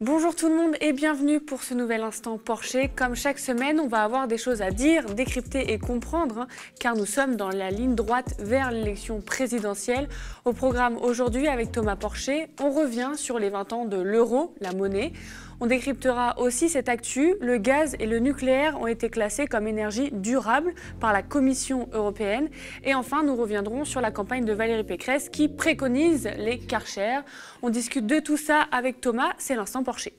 Bonjour tout le monde et bienvenue pour ce nouvel instant Porcher. Comme chaque semaine, on va avoir des choses à dire, décrypter et comprendre, hein, car nous sommes dans la ligne droite vers l'élection présidentielle. Au programme aujourd'hui avec Thomas Porcher, on revient sur les 20 ans de l'euro, la monnaie. On décryptera aussi cette actu. Le gaz et le nucléaire ont été classés comme énergie durable par la Commission européenne. Et enfin, nous reviendrons sur la campagne de Valérie Pécresse qui préconise les Karcher. On discute de tout ça avec Thomas, c'est l'instant Porcher.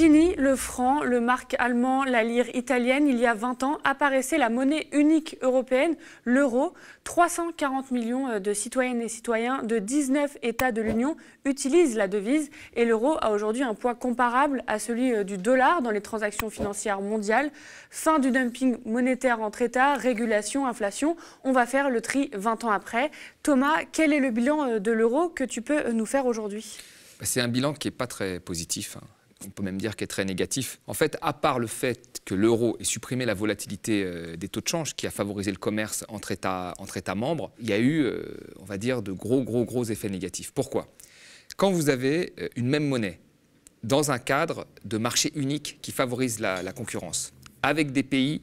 Fini le franc, le marque allemand, la lire italienne. Il y a 20 ans apparaissait la monnaie unique européenne, l'euro. 340 millions euh, de citoyennes et citoyens de 19 États de l'Union utilisent la devise et l'euro a aujourd'hui un poids comparable à celui euh, du dollar dans les transactions financières mondiales. Fin du dumping monétaire entre États, régulation, inflation. On va faire le tri 20 ans après. Thomas, quel est le bilan euh, de l'euro que tu peux nous faire aujourd'hui bah, c'est un bilan qui n'est pas très positif. Hein on peut même dire qu'il est très négatif. En fait, à part le fait que l'euro ait supprimé la volatilité euh, des taux de change, qui a favorisé le commerce entre États, entre membres, il y a eu, euh, on va dire, de gros, gros, gros effets négatifs. Pourquoi Quand vous avez euh, une même monnaie dans un cadre de marché unique qui favorise la, concurrence, avec des pays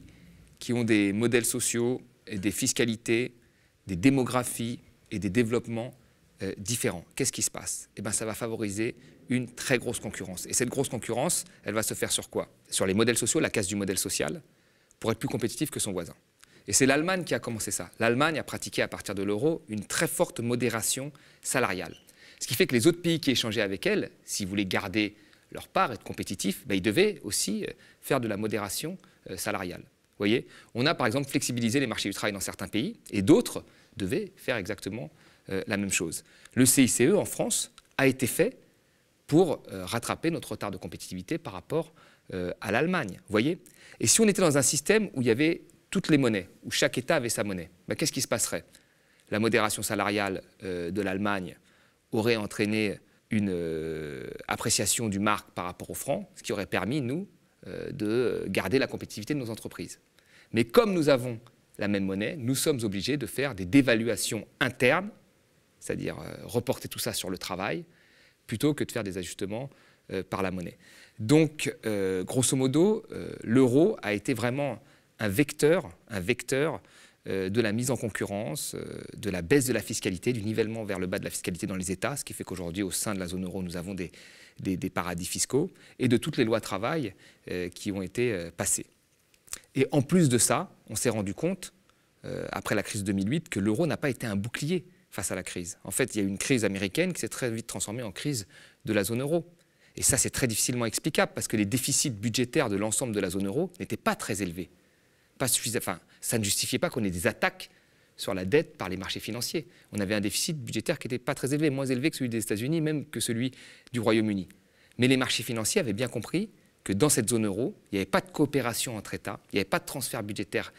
qui ont des modèles sociaux, et des fiscalités, des démographies et des développements différents. Qu'est-ce qui se passe Eh bien, ça va favoriser une très grosse concurrence. Et cette grosse concurrence, elle va se faire sur quoi Sur les modèles sociaux, la casse du modèle social, pour être plus compétitif que son voisin. Et c'est l'Allemagne qui a commencé ça. L'Allemagne a pratiqué à partir de l'euro une très forte modération salariale. Ce qui fait que les autres pays qui échangeaient avec elle, s'ils voulaient garder leur part, être compétitifs, ben, ils devaient aussi euh, faire de la modération euh, salariale. Vous voyez On a par exemple flexibilisé les marchés du travail dans certains pays et d'autres devaient faire exactement euh, la même chose. Le CICE en France a été fait pour euh, rattraper notre retard de compétitivité par rapport euh, à l'Allemagne. voyez Et si on était dans un système où il y avait toutes les monnaies, où chaque État avait sa monnaie, ben, qu'est-ce qui se passerait La modération salariale euh, de l'Allemagne aurait entraîné une appréciation du marque par rapport au franc, ce qui aurait permis, nous, de garder la compétitivité de nos entreprises. Mais comme nous avons la même monnaie, nous sommes obligés de faire des dévaluations internes, c'est-à-dire reporter tout ça sur le travail, plutôt que de faire des ajustements euh, par la monnaie. Donc, euh, grosso modo, euh, l'euro a été vraiment un vecteur, un vecteur de la mise en concurrence, de la baisse de la fiscalité, du nivellement vers le bas de la fiscalité dans les États, ce qui fait qu'aujourd'hui, au sein de la zone euro, nous avons des, des paradis fiscaux, et de toutes les lois travail qui ont été passées. Et en plus de ça, on s'est rendu compte, après la crise 2008, que l'euro n'a pas été un bouclier face à la crise. En fait, il y a eu une crise américaine qui s'est très vite transformée en crise de la zone euro. Et ça, c'est très difficilement explicable parce que les déficits budgétaires de l'ensemble de la zone euro n'étaient pas très élevés. Pas enfin, ça ne justifiait pas qu'on ait des attaques sur la dette par les marchés financiers. On avait un déficit budgétaire qui n'était pas très élevé, moins élevé que celui des États-Unis, même que celui du Royaume-Uni. Mais les marchés financiers avaient bien compris que dans cette zone euro, il n'y avait pas de coopération entre États, il n'y avait pas de transfert budgétaire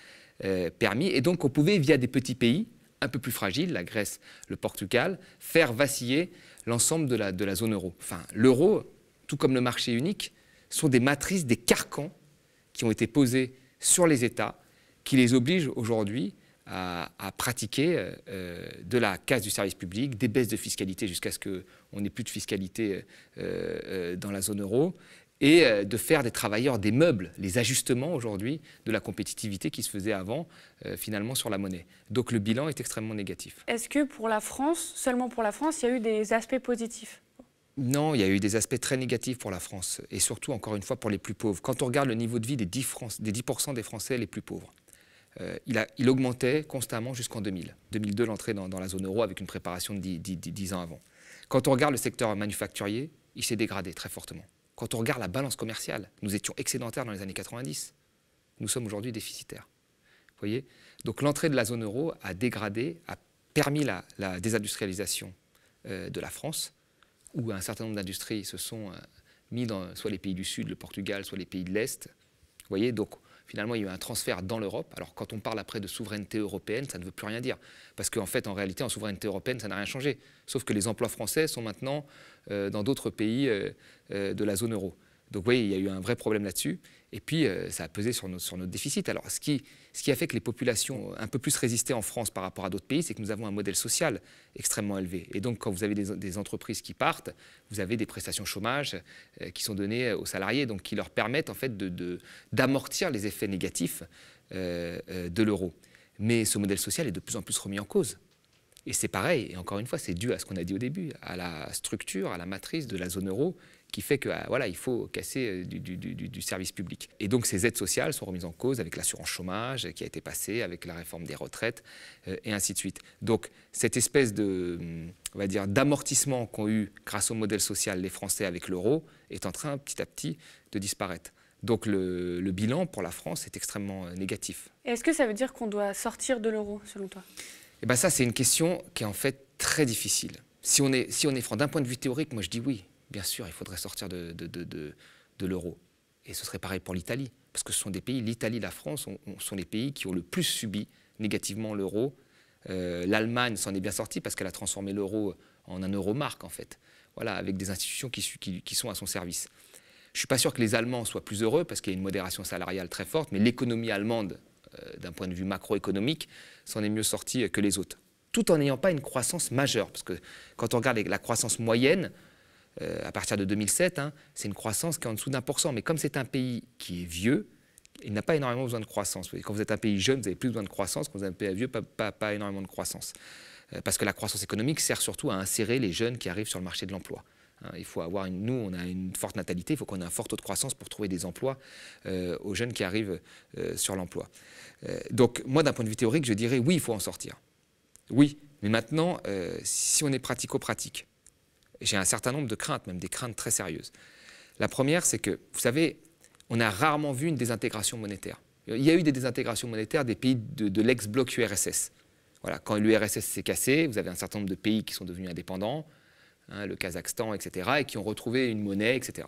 euh, permis, et donc on pouvait, via des petits pays, un peu plus fragile, la Grèce, le Portugal, faire vaciller l'ensemble de la, zone euro. Enfin, l'euro, tout comme le marché unique, sont des matrices, des carcans qui ont été posés sur les États, qui les obligent aujourd'hui à, pratiquer euh, euh, de la casse du service public, des baisses de fiscalité jusqu'à ce qu'on n'ait plus de fiscalité euh, dans la zone euro, et euh, de faire des travailleurs des meubles, les ajustements aujourd'hui de la compétitivité qui se faisait avant euh, finalement sur la monnaie. Donc le bilan est extrêmement négatif. Est-ce que pour la France, seulement pour la France, il y a eu des aspects positifs non, il y a eu des aspects très négatifs pour la France, et surtout, encore une fois, pour les plus pauvres. Quand on regarde le niveau de vie des 10%, des, 10 des Français les plus pauvres, euh, il, a, il, augmentait constamment jusqu'en 2000. 2002, l'entrée dans, la zone euro avec une préparation de 10 ans avant. Quand on regarde le secteur manufacturier, il s'est dégradé très fortement. Quand on regarde la balance commerciale, nous étions excédentaires dans les années 90. Nous sommes aujourd'hui déficitaires. Vous voyez Donc l'entrée de la zone euro a dégradé, a permis la, désindustrialisation euh, de la France, où un certain nombre d'industries se sont mises euh, mis dans soit les pays du Sud, le Portugal, soit les pays de l'Est. Vous voyez Donc finalement, il y a eu un transfert dans l'Europe. Alors, quand on parle après de souveraineté européenne, ça ne veut plus rien dire. Parce qu'en fait, en réalité, en souveraineté européenne, ça n'a rien changé. Sauf que les emplois français sont maintenant euh, dans d'autres pays euh, euh, de la zone euro. Donc, vous il y a eu un vrai problème là-dessus. Et puis, euh, ça a pesé sur, sur notre déficit. Alors, ce qui, ce a fait que les populations euh, un peu plus résistées en France par rapport à d'autres pays, c'est que nous avons un modèle social extrêmement élevé. Et donc, quand vous avez des, entreprises qui partent, vous avez des prestations chômage euh, qui sont données aux salariés, donc qui leur permettent en fait d'amortir les effets négatifs de l'euro. Mais ce modèle social est de plus en plus remis en cause. Et c'est pareil, et encore une fois, c'est dû à ce qu'on a dit au début, à la structure, à la matrice de la zone euro qui fait que ah, voilà, il faut casser euh, du, service public. Et donc ces aides sociales sont remises en cause avec l'assurance chômage qui a été passée, avec la réforme des retraites euh, et ainsi de suite. Donc cette espèce de, hum, on va dire, d'amortissement qu'ont eu grâce au modèle social les Français avec l'euro est en train petit à petit de disparaître. Donc le, bilan pour la France est extrêmement euh, négatif. Est-ce que ça veut dire qu'on doit sortir de l'euro selon toi Eh bien ça c'est une question qui est en fait très difficile. Si on est, si on est franc d'un point de vue théorique, moi je dis oui bien sûr, il faudrait sortir de, l'euro. Et ce serait pareil pour l'Italie, parce que ce sont des pays, l'Italie, la France, sont les pays qui ont le plus subi négativement l'euro. Euh, L'Allemagne s'en est bien sortie parce qu'elle a transformé l'euro en un euro-marque, en fait. Voilà, avec des institutions qui, sont à son service. Je ne suis pas sûr que les Allemands soient plus heureux parce qu'il y a une modération salariale très forte, mais l'économie allemande, euh, d'un point de vue macroéconomique, s'en est mieux sortie que les autres. Tout en n'ayant pas une croissance majeure, parce que quand on regarde la croissance moyenne, euh, à partir de 2007, hein, c'est une croissance qui est en dessous d'un Mais comme c'est un pays qui est vieux, il n'a pas énormément besoin de croissance. Quand vous êtes un pays jeune, vous avez plus besoin de croissance. Quand vous êtes un pays vieux, pas, énormément de croissance. Euh, parce que la croissance économique sert surtout à insérer les jeunes qui arrivent sur le marché de l'emploi. Hein. il faut avoir nous, on a une forte natalité, il faut qu'on ait un fort taux de croissance pour trouver des emplois euh, aux jeunes qui arrivent sur l'emploi. donc moi, d'un point de vue théorique, je dirais oui, il faut en sortir. Oui, mais maintenant, si on est pratico-pratique, j'ai un certain nombre de craintes, même des craintes très sérieuses. La première, c'est que, vous savez, on a rarement vu une désintégration monétaire. Il y a eu des désintégrations monétaires des pays de, l'ex-bloc URSS. Voilà, quand l'URSS s'est cassé, vous avez un certain nombre de pays qui sont devenus indépendants, hein, le Kazakhstan, etc., et qui ont retrouvé une monnaie, etc.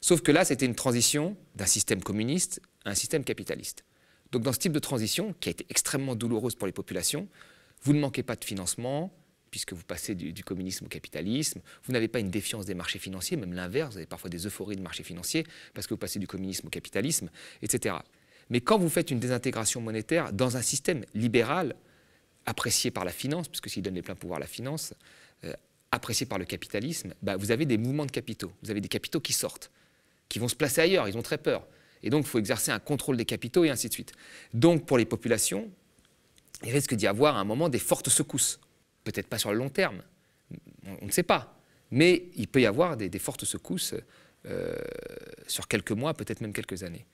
Sauf que là, c'était une transition d'un système communiste à un système capitaliste. Donc dans ce type de transition, qui a été extrêmement douloureuse pour les populations, vous ne manquez pas de financement, puisque vous passez du, communisme au capitalisme. Vous n'avez pas une défiance des marchés financiers, même l'inverse, vous avez parfois des euphories de marchés financiers, parce que vous passez du communisme au capitalisme, etc. Mais quand vous faites une désintégration monétaire dans un système libéral, apprécié par la finance, puisque s'il donne les pleins pouvoirs à la finance, euh, apprécié par le capitalisme, bah, vous avez des mouvements de capitaux, vous avez des capitaux qui sortent, qui vont se placer ailleurs, ils ont très peur. Et donc, il faut exercer un contrôle des capitaux et ainsi de suite. Donc, pour les populations, il risque d'y avoir à un moment des fortes secousses peut-être pas sur le long terme, on, ne sait pas, mais il peut y avoir des, fortes secousses euh, sur quelques mois, peut-être même quelques années.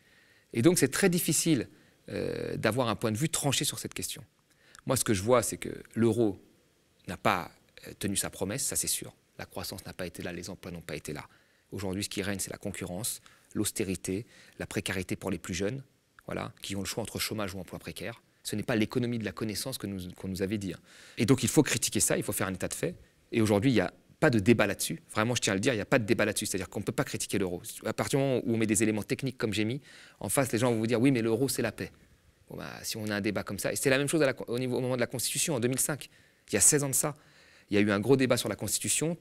Et donc c'est très difficile euh, d'avoir un point de vue tranché sur cette question. Moi, ce que je vois, c'est que l'euro n'a pas euh, tenu sa promesse, ça c'est sûr. La croissance n'a pas été là, les emplois n'ont pas été là. Aujourd'hui, ce qui règne, c'est la concurrence, l'austérité, la précarité pour les plus jeunes, voilà, qui ont le choix entre chômage ou emploi précaire. Ce n'est pas l'économie de la connaissance qu'on nous, avait dit. Hein. Et donc il faut critiquer ça, il faut faire un état de fait. Et aujourd'hui, il n'y a pas de débat là-dessus. Vraiment, je tiens à le dire, il n'y a pas de débat là-dessus. C'est-à-dire qu'on ne peut pas critiquer l'euro. À partir du moment où on met des éléments techniques comme j'ai mis, en face, les gens vont vous dire oui, mais l'euro, c'est la paix. Bah, si on a un débat comme ça. Et c'est la même chose au, niveau, au moment de la Constitution, en 2005. Il y a 16 ans de ça. Il y a eu un gros débat sur la Constitution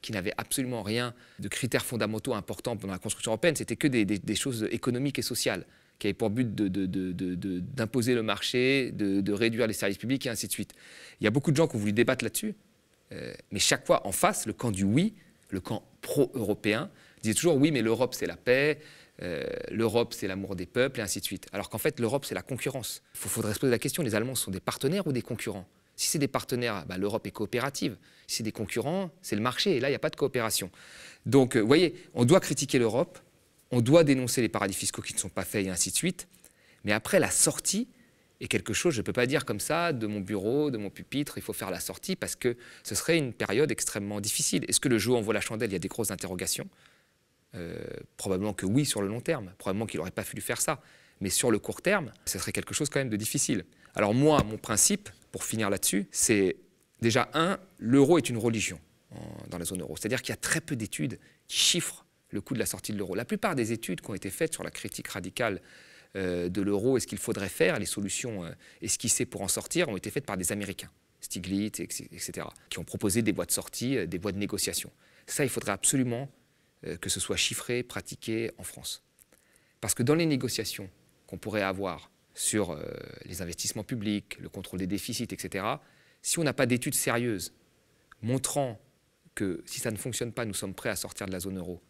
qui n'avait absolument rien de critères fondamentaux importants pendant la construction européenne. C'était que des, choses économiques et sociales qui avait pour but d'imposer le marché, de, réduire les services publics et ainsi de suite. Il y a beaucoup de gens qui ont voulu débattre là-dessus, euh, mais chaque fois en face, le camp du oui, le camp pro-européen, disait toujours oui, mais l'Europe c'est la paix, euh, l'Europe c'est l'amour des peuples et ainsi de suite. Alors qu'en fait, l'Europe c'est la concurrence. Il faudrait se poser la question, les Allemands sont des partenaires ou des concurrents si c'est des partenaires, bah, l'Europe est coopérative. Si c'est des concurrents, c'est le marché. Et là, il n'y a pas de coopération. Donc, euh, vous voyez, on doit critiquer l'Europe, on doit dénoncer les paradis fiscaux qui ne sont pas faits et ainsi de suite. Mais après, la sortie est quelque chose, je ne peux pas dire comme ça, de mon bureau, de mon pupitre, il faut faire la sortie parce que ce serait une période extrêmement difficile. Est-ce que le jeu envoie la chandelle Il y a des grosses interrogations. Euh, probablement que oui sur le long terme, probablement qu'il n'aurait pas fallu faire ça. Mais sur le court terme, ce serait quelque chose quand même de difficile. Alors moi, mon principe, pour finir là-dessus, c'est déjà un, l'euro est une religion dans la zone euro. C'est-à-dire qu'il y a très peu d'études qui chiffrent le coût de la sortie de l'euro. La plupart des études qui ont été faites sur la critique radicale euh, de l'euro et ce qu'il faudrait faire, les solutions euh, esquissées pour en sortir, ont été faites par des Américains, Stiglitz, etc., qui ont proposé des voies de sortie, euh, des voies de négociation. Ça, il faudrait absolument que ce soit chiffré, pratiqué en France. Parce que dans les négociations qu'on pourrait avoir sur les investissements publics, le contrôle des déficits, etc., si on n'a pas d'études sérieuses montrant que si ça ne fonctionne pas, nous sommes prêts à sortir de la zone euro,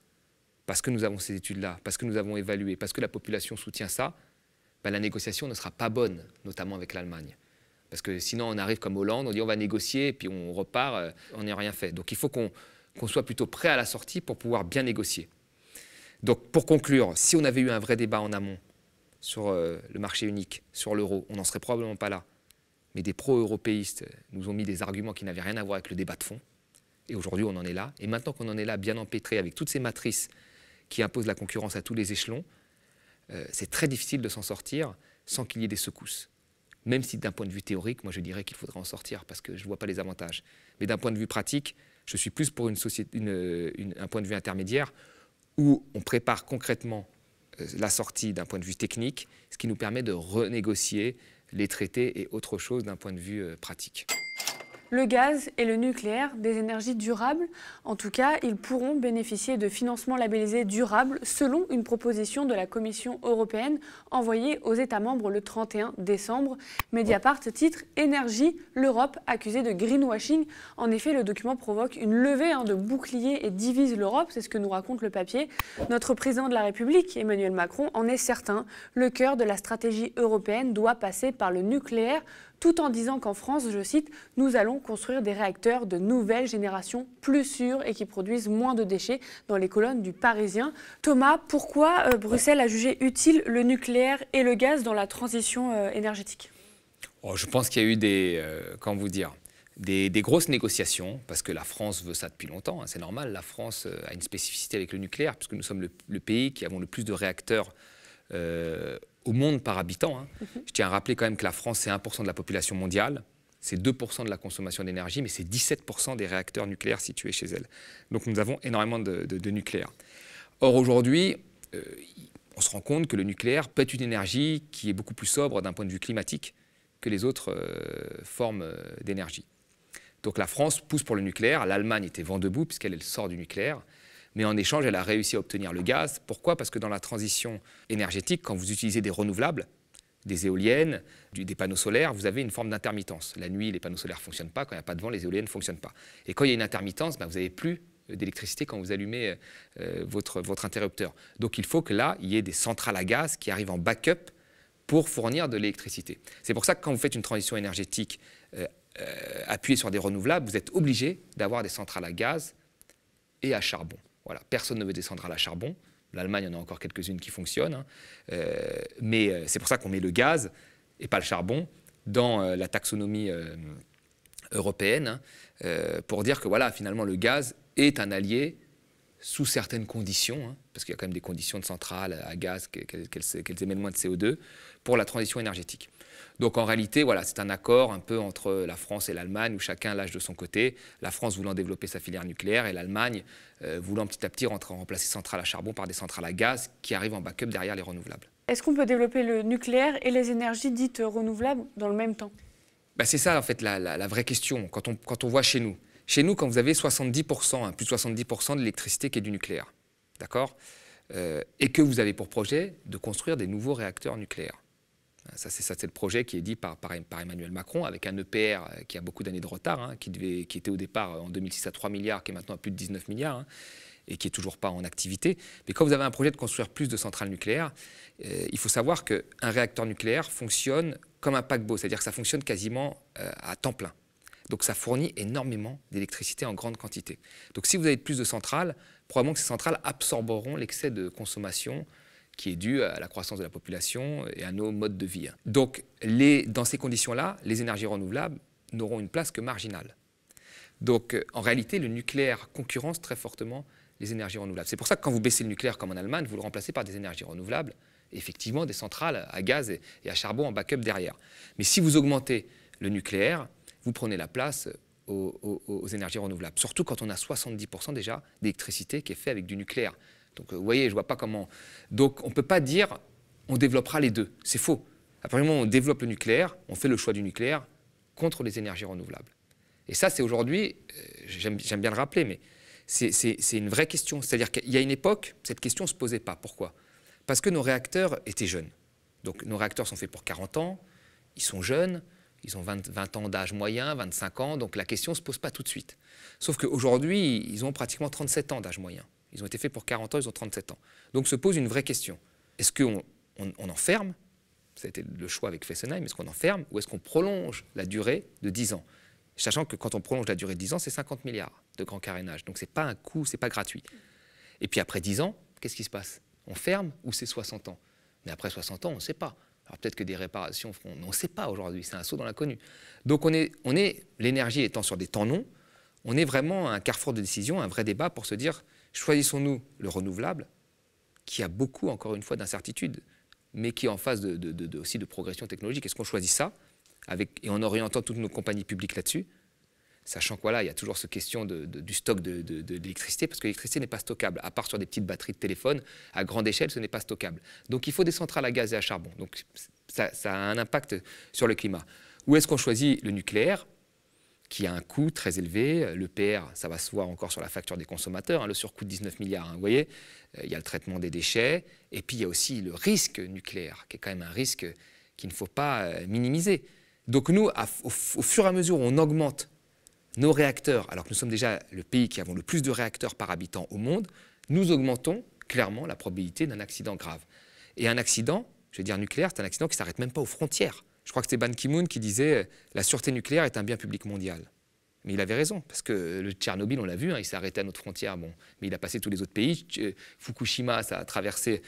parce que nous avons ces études-là, parce que nous avons évalué, parce que la population soutient ça, ben, la négociation ne sera pas bonne, notamment avec l'Allemagne. Parce que sinon, on arrive comme Hollande, on dit on va négocier, puis on repart, euh, on n'a rien fait. Donc il faut qu'on soit plutôt prêt à la sortie pour pouvoir bien négocier. Donc pour conclure, si on avait eu un vrai débat en amont sur euh, le marché unique, sur l'euro, on n'en serait probablement pas là. Mais des pro-européistes nous ont mis des arguments qui n'avaient rien à voir avec le débat de fond. Et aujourd'hui, on en est là. Et maintenant qu'on en est là, bien empêtré avec toutes ces matrices qui impose la concurrence à tous les échelons, euh, c'est très difficile de s'en sortir sans qu'il y ait des secousses. Même si d'un point de vue théorique, moi je dirais qu'il faudrait en sortir parce que je ne vois pas les avantages. Mais d'un point de vue pratique, je suis plus pour un point de vue intermédiaire où on prépare concrètement euh, la sortie d'un point de vue technique, ce qui nous permet de renégocier les traités et autre chose d'un point de vue euh, pratique le gaz et le nucléaire des énergies durables. En tout cas, ils pourront bénéficier de financements labellisés durables selon une proposition de la Commission européenne envoyée aux États membres le 31 décembre. Mediapart titre Énergie, l'Europe accusée de greenwashing. En effet, le document provoque une levée hein, de boucliers et divise l'Europe, c'est ce que nous raconte le papier. Notre président de la République, Emmanuel Macron, en est certain. Le cœur de la stratégie européenne doit passer par le nucléaire tout en disant qu'en France, je cite, nous allons construire des réacteurs de nouvelle génération plus sûrs et qui produisent moins de déchets dans les colonnes du Parisien. Thomas, pourquoi euh, Bruxelles a jugé utile le nucléaire et le gaz dans la transition euh, énergétique oh, Je pense qu'il y a eu des... Euh, comment vous dire des, grosses négociations, parce que la France veut ça depuis longtemps, hein, c'est normal, la France a une spécificité avec le nucléaire, puisque nous sommes le, pays qui avons le plus de réacteurs euh, au monde par habitant. Hein. Mhm. Je tiens à rappeler quand même que la France, c'est 1% de la population mondiale, c'est 2% de la consommation d'énergie, mais c'est 17% des réacteurs nucléaires situés chez elle. Donc nous avons énormément de, nucléaire. Or aujourd'hui, euh, on se rend compte que le nucléaire peut être une énergie qui est beaucoup plus sobre d'un point de vue climatique que les autres euh, formes euh, d'énergie. Donc la France pousse pour le nucléaire, l'Allemagne était vent debout puisqu'elle sort du nucléaire. Mais en échange, elle a réussi à obtenir le gaz. Pourquoi Parce que dans la transition énergétique, quand vous utilisez des renouvelables, des éoliennes, des panneaux solaires, vous avez une forme d'intermittence. La nuit, les panneaux solaires ne fonctionnent pas. Quand il n'y a pas de vent, les éoliennes ne fonctionnent pas. Et quand il y a une intermittence, ben, vous n'avez plus euh, d'électricité quand vous allumez euh, euh, votre, votre interrupteur. Donc il faut que là, il y ait des centrales à gaz qui arrivent en backup pour fournir de l'électricité. C'est pour ça que quand vous faites une transition énergétique appuyée sur des renouvelables, vous êtes obligé d'avoir des centrales à gaz et à charbon. Voilà, personne ne veut descendre à la charbon. L'Allemagne en a encore quelques-unes qui fonctionnent. Hein. Euh, mais euh, c'est pour ça qu'on met le gaz et pas le charbon dans euh, la taxonomie européenne hein. pour dire que voilà, finalement, le gaz est un allié sous certaines conditions, hein, parce qu'il y a quand même des conditions de centrales à gaz qu'elles émettent moins de CO2, pour la transition énergétique. Donc en réalité, voilà, c'est un accord un peu entre la France et l'Allemagne, où chacun lâche de son côté, la France voulant développer sa filière nucléaire et l'Allemagne euh, voulant petit à petit rentrer, remplacer centrales à charbon par des centrales à gaz qui arrivent en backup derrière les renouvelables. Est-ce qu'on peut développer le nucléaire et les énergies dites renouvelables dans le même temps bah, C'est ça en fait la, vraie question quand on voit chez nous. Chez nous, quand vous avez 70%, hein, plus de 70% de l'électricité qui est du nucléaire, d'accord euh, Et que vous avez pour projet de construire des nouveaux réacteurs nucléaires. Hein, ça, c'est le projet qui est dit par, Emmanuel Macron, avec un EPR euh, qui a beaucoup d'années de retard, hein, qui, qui était au départ euh, en 2006 à 3 milliards, qui est maintenant à plus de 19 milliards, et qui est toujours pas en activité. Mais quand vous avez un projet de construire plus de centrales nucléaires, il faut savoir qu'un réacteur nucléaire fonctionne comme un paquebot, c'est-à-dire que ça fonctionne quasiment à temps plein. Donc ça fournit énormément d'électricité en grande quantité. Donc si vous avez plus de centrales, probablement que ces centrales absorberont l'excès de consommation qui est dû à la croissance de la population et à nos modes de vie. Donc dans ces conditions-là, les énergies renouvelables n'auront une place que marginale. Donc euh, en réalité, le nucléaire concurrence très fortement les énergies renouvelables. C'est pour ça que quand vous baissez le nucléaire comme en Allemagne, vous le remplacez par des énergies renouvelables, effectivement des centrales à gaz et à charbon en backup derrière. Mais si vous augmentez le nucléaire, vous prenez la place aux, énergies renouvelables. Surtout quand on a 70% déjà d'électricité qui est fait avec du nucléaire. Donc euh, vous voyez, je ne vois pas comment. Donc on ne peut pas dire on développera les deux. C'est faux. À partir du moment où on développe le nucléaire, on fait le choix du nucléaire contre les énergies renouvelables. Et ça, c'est aujourd'hui, euh, j'aime bien le rappeler, mais c'est une vraie question. C'est-à-dire qu'il y a une époque, cette question ne se posait pas. Pourquoi Parce que nos réacteurs étaient jeunes. Donc nos réacteurs sont faits pour 40 ans, ils sont jeunes, ils ont 20, ans d'âge moyen, 25 ans, donc la question ne se pose pas tout de suite. Sauf qu'aujourd'hui, ils ont pratiquement 37 ans d'âge moyen. Ils ont été faits pour 40 ans, ils ont 37 ans. Donc se pose une vraie question. Est-ce qu'on on, on enferme Ça le choix avec Fessenheim. Est-ce qu'on enferme ou est-ce qu'on prolonge la durée de 10 ans Sachant que quand on prolonge la durée de 10 ans, c'est 50 milliards de grand carénage. Donc ce n'est pas un coût, ce n'est pas gratuit. Et puis après 10 ans, qu'est-ce qui se passe On ferme ou c'est 60 ans Mais après 60 ans, on ne sait pas. Alors peut-être que des réparations feront. On ne sait pas aujourd'hui, c'est un saut dans l'inconnu. Donc on est, on est l'énergie étant sur des temps on est vraiment à un carrefour de décision, un vrai débat pour se dire choisissons-nous le renouvelable, qui a beaucoup, encore une fois, d'incertitudes, mais qui est en phase de, aussi de progression technologique. Est-ce qu'on choisit ça et en orientant toutes nos compagnies publiques là-dessus sachant qu'il là il y a toujours cette question du stock de, l'électricité, parce que l'électricité n'est pas stockable, à part sur des petites batteries de téléphone, à grande échelle, ce n'est pas stockable. Donc il faut des centrales à gaz et à charbon, donc ça, a un impact sur le climat. Où est-ce qu'on choisit le nucléaire qui a un coût très élevé. Le PR, ça va se voir encore sur la facture des consommateurs, hein, le surcoût de 19 milliards. Hein, vous voyez, euh, il y a le traitement des déchets, et puis il y a aussi le risque nucléaire, qui est quand même un risque qu'il ne faut pas euh, minimiser. Donc nous, au, au, fur et à mesure où on augmente nos réacteurs, alors que nous sommes déjà le pays qui avons le plus de réacteurs par habitant au monde, nous augmentons clairement la probabilité d'un accident grave. Et un accident, je vais dire nucléaire, c'est un accident qui ne s'arrête même pas aux frontières. Je crois que c'était Ban Ki-moon qui disait euh, la sûreté nucléaire est un bien public mondial. Mais il avait raison, parce que euh, le Tchernobyl, on l'a vu, hein, il s'est arrêté à notre frontière, bon, mais il a passé tous les autres pays. Euh, Fukushima, ça a traversé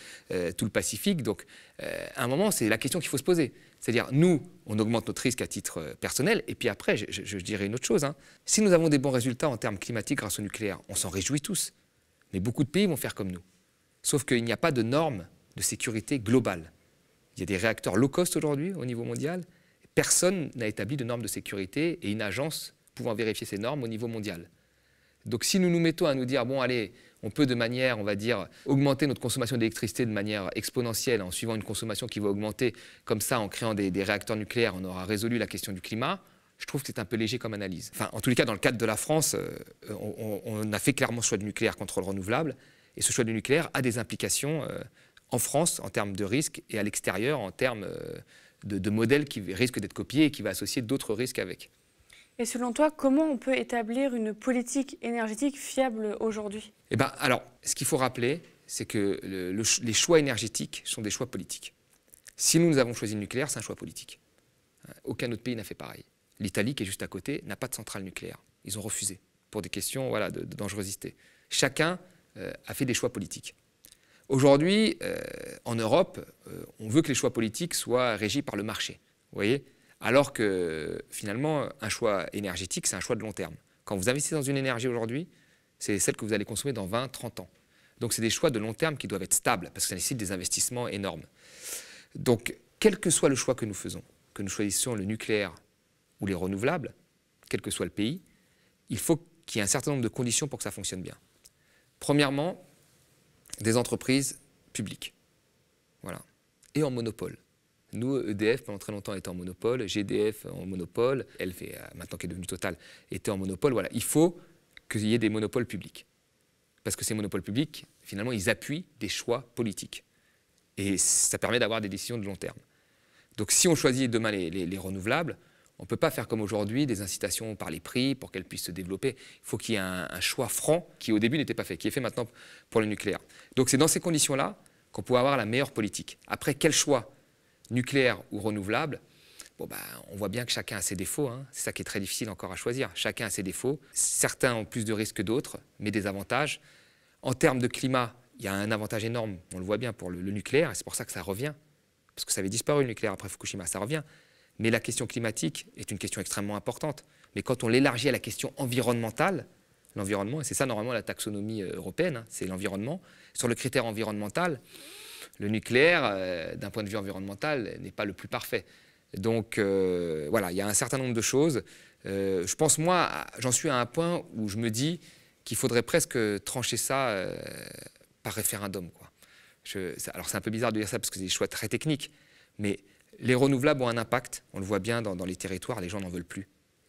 tout le Pacifique. Donc, à un moment, c'est la question qu'il faut se poser. C'est-à-dire, nous, on augmente notre risque à titre euh, personnel. Et puis après, je, dirais une autre chose. Hein. Si nous avons des bons résultats en termes climatiques grâce au nucléaire, on s'en réjouit tous. Mais beaucoup de pays vont faire comme nous. Sauf qu'il n'y a pas de normes de sécurité globale. Il y a des réacteurs low cost aujourd'hui au niveau mondial. Personne n'a établi de normes de sécurité et une agence pouvant vérifier ces normes au niveau mondial. Donc si nous nous mettons à nous dire, bon allez, on peut de manière, on va dire, augmenter notre consommation d'électricité de manière exponentielle en suivant une consommation qui va augmenter comme ça en créant des, réacteurs nucléaires, on aura résolu la question du climat. Je trouve que c'est un peu léger comme analyse. en tous les cas, dans le cadre de la France, euh, on, a fait clairement choix du nucléaire contre le renouvelable. Et ce choix du nucléaire a des implications euh, en France en termes de risques et à l'extérieur en termes euh, de, modèles qui risquent d'être copiés et qui va associer d'autres risques avec. Et selon toi, comment on peut établir une politique énergétique fiable aujourd'hui Eh bien, alors, ce qu'il faut rappeler, c'est que les choix énergétiques sont des choix politiques. Si nous, nous avons choisi le nucléaire, c'est un choix politique. Euh, aucun autre pays n'a fait pareil. L'Italie, qui est juste à côté, n'a pas de centrale nucléaire. Ils ont refusé pour des questions voilà, de, dangerosité. Chacun euh, a fait des choix politiques. Aujourd'hui, euh, en Europe, on veut que les choix politiques soient régis par le marché. Vous voyez alors que finalement, un choix énergétique, c'est un choix de long terme. Quand vous investissez dans une énergie aujourd'hui, c'est celle que vous allez consommer dans 20, 30 ans. Donc c'est des choix de long terme qui doivent être stables, parce que ça nécessite des investissements énormes. Donc, quel que soit le choix que nous faisons, que nous choisissions le nucléaire ou les renouvelables, quel que soit le pays, il faut qu'il y ait un certain nombre de conditions pour que ça fonctionne bien. Premièrement, des entreprises publiques. Voilà. Et en monopole. Nous, EDF, pendant très longtemps, était en monopole, GDF en monopole, LV, maintenant qu'elle est devenue totale, était en monopole. Voilà, il faut qu'il y ait des monopoles publics. Parce que ces monopoles publics, finalement, ils appuient des choix politiques. Et ça permet d'avoir des décisions de long terme. Donc si on choisit demain les, renouvelables, on ne peut pas faire comme aujourd'hui des incitations par les prix pour qu'elles puissent se développer. Il faut qu'il y ait un, un, choix franc qui au début n'était pas fait, qui est fait maintenant pour le nucléaire. Donc c'est dans ces conditions-là qu'on peut avoir la meilleure politique. Après, quel choix nucléaire ou renouvelable, bon bah, on voit bien que chacun a ses défauts. Hein. C'est ça qui est très difficile encore à choisir. Chacun a ses défauts. Certains ont plus de risques que d'autres, mais des avantages. En termes de climat, il y a un avantage énorme, on le voit bien, pour le, nucléaire, et c'est pour ça que ça revient. Parce que ça avait disparu le nucléaire après Fukushima, ça revient. Mais la question climatique est une question extrêmement importante. Mais quand on l'élargit à la question environnementale, l'environnement, et c'est ça normalement la taxonomie euh, européenne, hein, c'est l'environnement, sur le critère environnemental, le nucléaire, euh, d'un point de vue environnemental, n'est pas le plus parfait. Donc euh, voilà, il y a un certain nombre de choses. Euh, je pense, moi, j'en suis à un point où je me dis qu'il faudrait presque trancher ça par référendum. Quoi. Je, alors c'est un peu bizarre de dire ça parce que c'est des choix très techniques, mais les renouvelables ont un impact. On le voit bien dans, dans les territoires, les gens n'en veulent plus.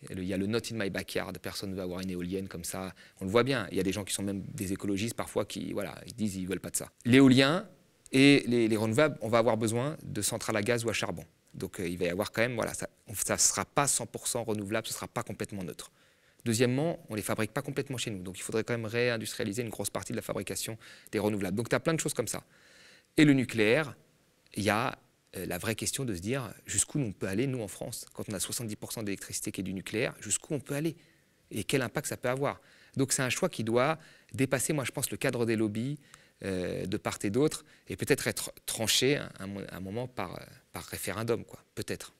Il y a le not in my backyard, personne ne veut avoir une éolienne comme ça. On le voit bien. Il y a des gens qui sont même des écologistes parfois qui voilà, ils disent ils veulent pas de ça. L'éolien, et les, renouvelables, on va avoir besoin de centrales à gaz ou à charbon. Donc euh, il va y avoir quand même, voilà, ça ne sera pas 100% renouvelable, ce ne sera pas complètement neutre. Deuxièmement, on ne les fabrique pas complètement chez nous. Donc il faudrait quand même réindustrialiser une grosse partie de la fabrication des renouvelables. Donc tu as plein de choses comme ça. Et le nucléaire, il y a euh, la vraie question de se dire jusqu'où on peut aller, nous, en France, quand on a 70% d'électricité qui est du nucléaire, jusqu'où on peut aller et quel impact ça peut avoir. Donc c'est un choix qui doit dépasser, moi je pense, le cadre des lobbies, euh, de part et d'autre, et peut-être être tranché à un, moment euh, par, référendum, quoi, peut-être.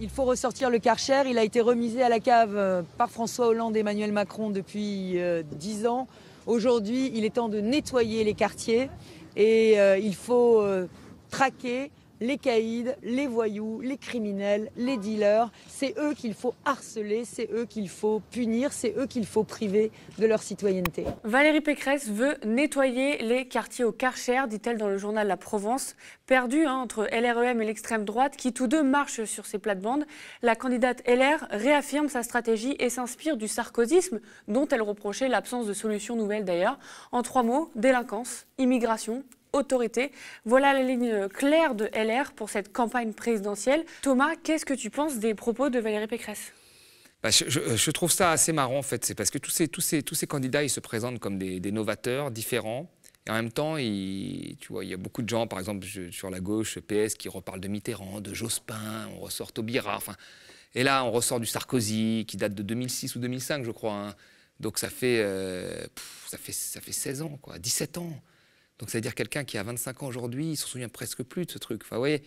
Il faut ressortir le Karcher, il a été remisé à la cave euh, par François Hollande et Emmanuel Macron depuis dix ans. Aujourd'hui, il est temps de nettoyer les quartiers et il faut traquer les caïds, les voyous, les criminels, les dealers. C'est eux qu'il faut harceler, c'est eux qu'il faut punir, c'est eux qu'il faut priver de leur citoyenneté. Valérie Pécresse veut nettoyer les quartiers au Karcher, dit-elle dans le journal La Provence. Perdu hein, entre LREM et l'extrême droite, qui tous deux marchent sur ces plates-bandes, la candidate LR réaffirme sa stratégie et s'inspire du sarkozisme, dont elle reprochait l'absence de solutions nouvelles d'ailleurs. En trois mots, délinquance, immigration autorité. Voilà la ligne claire de LR pour cette campagne présidentielle. Thomas, qu'est-ce que tu penses des propos de Valérie Pécresse bah, je, trouve ça assez marrant en fait, c'est parce que tous ces, candidats, ils se présentent comme des, novateurs différents. Et en même temps, il, tu vois, il y a beaucoup de gens, par exemple sur la gauche, PS, qui reparlent de Mitterrand, de Jospin, on ressort Taubira. Enfin, et là, on ressort du Sarkozy, qui date de 2006 ou 2005, je crois. Hein. Donc euh, ça fait, ça, fait, ça fait 16 ans, quoi, 17 ans. Donc, c'est-à-dire quelqu'un qui a 25 ans aujourd'hui, il se souvient presque plus de ce truc. Enfin, vous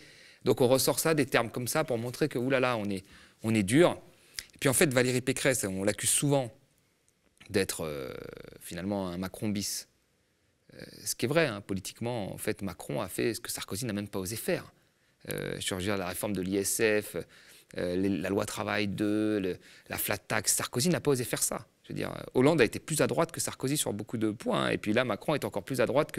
Donc, on ressort ça, des termes comme ça, pour montrer que, oulala, on est, on est dur. Et puis, en fait, Valérie Pécresse, on l'accuse souvent d'être euh, finalement un Macron bis. Euh, ce qui est vrai, hein. politiquement, en fait, Macron a fait ce que Sarkozy n'a même pas osé faire. Euh, je la réforme de l'ISF, euh, la loi travail 2, la flat tax, Sarkozy n'a pas osé faire ça. Hollande a été plus à droite que Sarkozy sur beaucoup de points. Hein, et puis là, Macron est encore plus à droite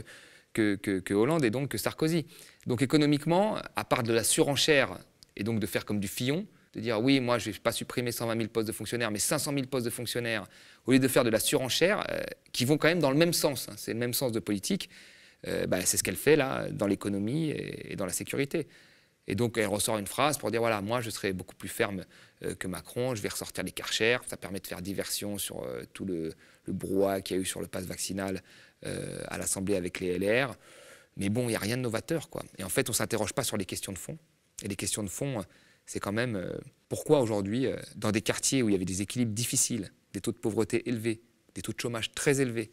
que, Hollande et donc que Sarkozy. Donc économiquement, à part de la surenchère et donc de faire comme du Fillon, de dire oui, moi je ne vais pas supprimer 120 000 postes de fonctionnaires, mais 500 000 postes de fonctionnaires, au lieu de faire de la surenchère, euh, qui vont quand même dans le même sens, hein, c'est le même sens de politique, euh, bah, c'est ce qu'elle fait là dans l'économie et dans la sécurité. Et donc, elle ressort une phrase pour dire voilà, moi, je serai beaucoup plus ferme euh, que Macron, je vais ressortir les karchers, Ça permet de faire diversion sur euh, tout le, brouhaha qu'il y a eu sur le pass vaccinal euh, à l'Assemblée avec les LR. Mais bon, il n'y a rien de novateur, quoi. Et en fait, on ne s'interroge pas sur les questions de fond. Et les questions de fond, c'est quand même pourquoi aujourd'hui, dans des quartiers où il y avait des équilibres difficiles, des taux de pauvreté élevés, des taux de chômage très élevés,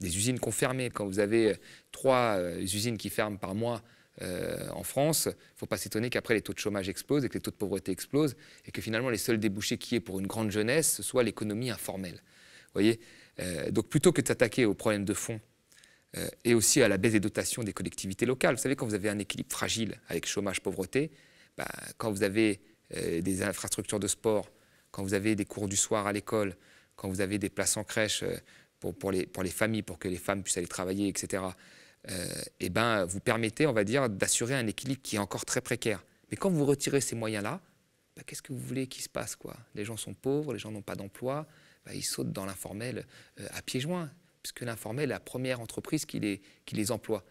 des usines ont fermé, quand vous avez trois usines qui ferment par mois, euh, en France, il ne faut pas s'étonner qu'après les taux de chômage explosent et que les taux de pauvreté explosent et que finalement les seuls débouchés qui est pour une grande jeunesse, ce soit l'économie informelle. Vous voyez euh, donc plutôt que de s'attaquer aux problèmes de fond euh, et aussi à la baisse des dotations des collectivités locales, vous savez, quand vous avez un équilibre fragile avec chômage-pauvreté, bah, quand vous avez des infrastructures de sport, quand vous avez des cours du soir à l'école, quand vous avez des places en crèche pour les familles, pour que les femmes puissent aller travailler, etc., euh, eh ben, vous permettez, on va dire, d'assurer un équilibre qui est encore très précaire. Mais quand vous retirez ces moyens-là, bah, qu'est-ce que vous voulez qu'il se passe quoi Les gens sont pauvres, les gens n'ont pas d'emploi, bah, ils sautent dans l'informel euh, à pieds joints, puisque l'informel est la première entreprise qui les, qui les emploie.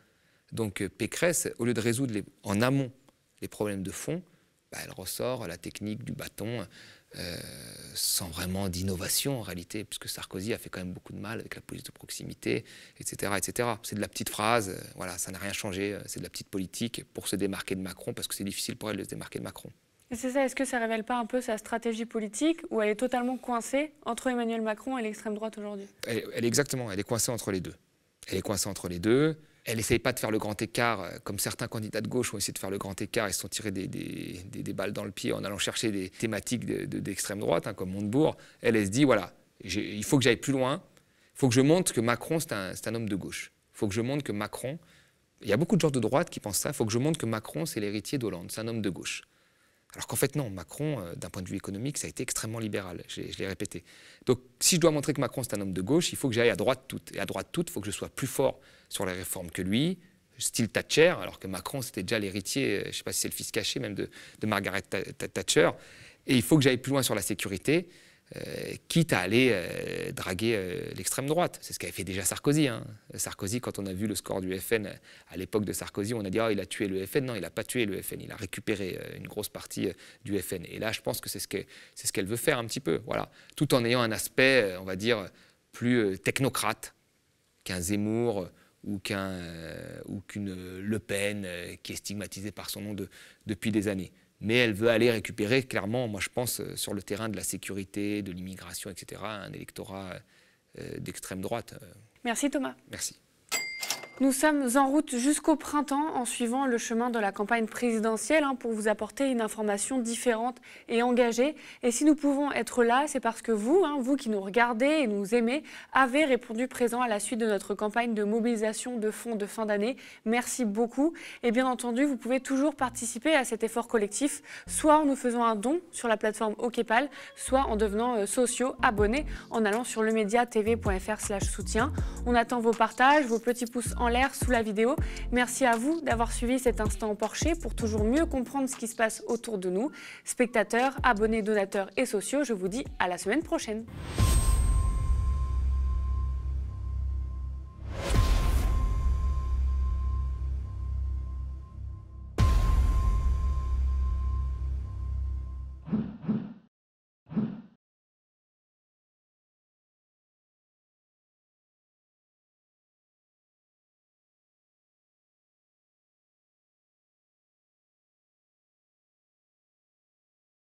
Donc euh, Pécresse, au lieu de résoudre en amont les problèmes de fond, bah, elle ressort la technique du bâton, euh, sans vraiment d'innovation en réalité, puisque Sarkozy a fait quand même beaucoup de mal avec la police de proximité, etc. etc. C'est de la petite phrase, euh, voilà, ça n'a rien changé, euh, c'est de la petite politique pour se démarquer de Macron, parce que c'est difficile pour elle de se démarquer de Macron. C'est ça, est-ce que ça révèle pas un peu sa stratégie politique où elle est totalement coincée entre Emmanuel Macron et l'extrême droite aujourd'hui elle, elle, est exactement, elle est coincée entre les deux. Elle est coincée entre les deux. Elle n'essaye pas de faire le grand écart, euh, comme certains candidats de gauche ont essayé de faire le grand écart et se sont tirés des, balles dans le pied en allant chercher des thématiques d'extrême droite, hein, comme Montebourg. Elle, elle se dit, voilà, il faut que j'aille plus loin, il faut que je montre que Macron, c'est un, un, homme de gauche. Il faut que je montre que Macron, il y a beaucoup de gens de droite qui pensent ça, il faut que je montre que Macron, c'est l'héritier d'Hollande, c'est un homme de gauche. Alors qu'en fait, non, Macron, euh, d'un point de vue économique, ça a été extrêmement libéral, je, l'ai répété. Donc, si je dois montrer que Macron, c'est un homme de gauche, il faut que j'aille à droite toute. Et à droite toute, il faut que je sois plus fort sur les réformes que lui, style Thatcher, alors que Macron, c'était déjà l'héritier, euh, je ne sais pas si c'est le fils caché même de Margaret Thatcher. Et il faut que j'aille plus loin sur la sécurité. Euh, quitte à aller euh, draguer euh, l'extrême droite. C'est ce qu'avait fait déjà Sarkozy. Hein. Sarkozy, quand on a vu le score du FN à l'époque de Sarkozy, on a dit Ah, il a tué le FN. Non, il n'a pas tué le FN. Il a récupéré une grosse partie du FN. Et là, je pense que c'est ce qu'elle veut faire un petit peu. Voilà. Tout en ayant un aspect, on va dire, plus technocrate qu'un Zemmour ou qu'une Le Pen qui est stigmatisée par son nom depuis des années mais elle veut aller récupérer, clairement, moi je pense, euh, sur le terrain de la sécurité, de l'immigration, etc., un électorat euh, d'extrême droite. Euh, merci Thomas. Merci. Nous sommes en route jusqu'au printemps en suivant le chemin de la campagne présidentielle hein, pour vous apporter une information différente et engagée. Et si nous pouvons être là, c'est parce que vous, hein, vous qui nous regardez et nous aimez, avez répondu présent à la suite de notre campagne de mobilisation de fonds de fin d'année. Merci beaucoup. Et bien entendu, vous pouvez toujours participer à cet effort collectif, soit en nous faisant un don sur la plateforme OKPAL, soit en devenant euh, sociaux, abonnés, en allant sur lemediatv.fr soutien. On attend vos partages, vos petits pouces en l'air sous la vidéo. Merci à vous d'avoir suivi cet instant Porcher pour toujours mieux comprendre ce qui se passe autour de nous. Spectateurs, abonnés, donateurs et sociaux, je vous dis à la semaine prochaine.